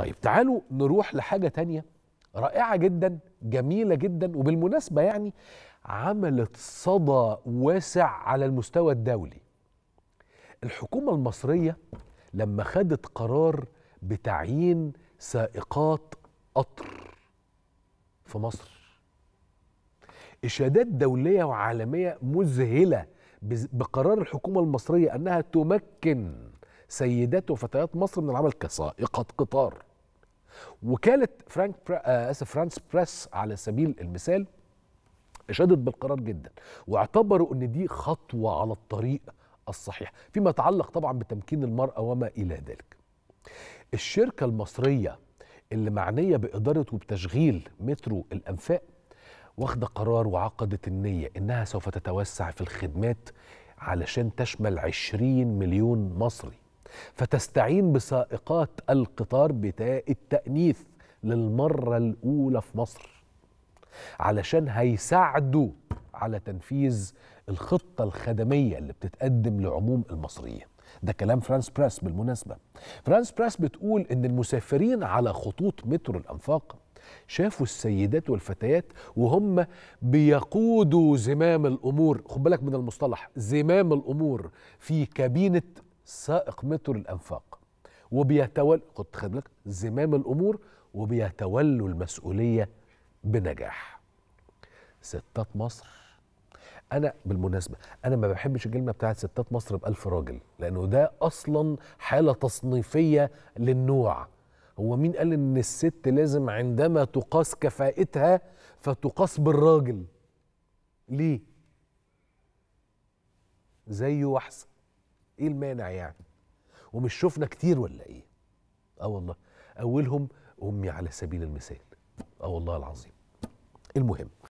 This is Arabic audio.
طيب تعالوا نروح لحاجة تانية رائعة جدا جميلة جدا وبالمناسبة يعني عملت صدى واسع على المستوى الدولي الحكومة المصرية لما خدت قرار بتعيين سائقات قطر في مصر إشادات دولية وعالمية مذهلة بقرار الحكومة المصرية أنها تمكن سيدات وفتيات مصر من العمل كسائقة قطار وكاله فرانك برا... آه، اسف فرانس بريس على سبيل المثال اشادت بالقرار جدا واعتبروا ان دي خطوه على الطريق الصحيح فيما يتعلق طبعا بتمكين المراه وما الى ذلك الشركه المصريه اللي معنيه باداره وبتشغيل مترو الانفاق واخده قرار وعقدت النيه انها سوف تتوسع في الخدمات علشان تشمل 20 مليون مصري فتستعين بسائقات القطار بتاء التأنيث للمرة الأولى في مصر علشان هيساعدوا على تنفيذ الخطة الخدمية اللي بتتقدم لعموم المصريين ده كلام فرانس بريس بالمناسبة فرانس بريس بتقول إن المسافرين على خطوط مترو الأنفاق شافوا السيدات والفتيات وهم بيقودوا زمام الامور خد بالك من المصطلح زمام الامور في كابينه سائق متر الأنفاق وبيتولوا خد خد بالك زمام الأمور وبيتولوا المسؤولية بنجاح ستات مصر أنا بالمناسبة أنا ما بحبش الكلمة بتاعت ستات مصر بألف راجل لأنه ده أصلا حالة تصنيفية للنوع هو مين قال إن الست لازم عندما تقاس كفاءتها فتقاس بالراجل ليه زيه وأحسن ايه المانع يعني ومش شفنا كتير ولا ايه اه والله اولهم امي على سبيل المثال اه والله العظيم المهم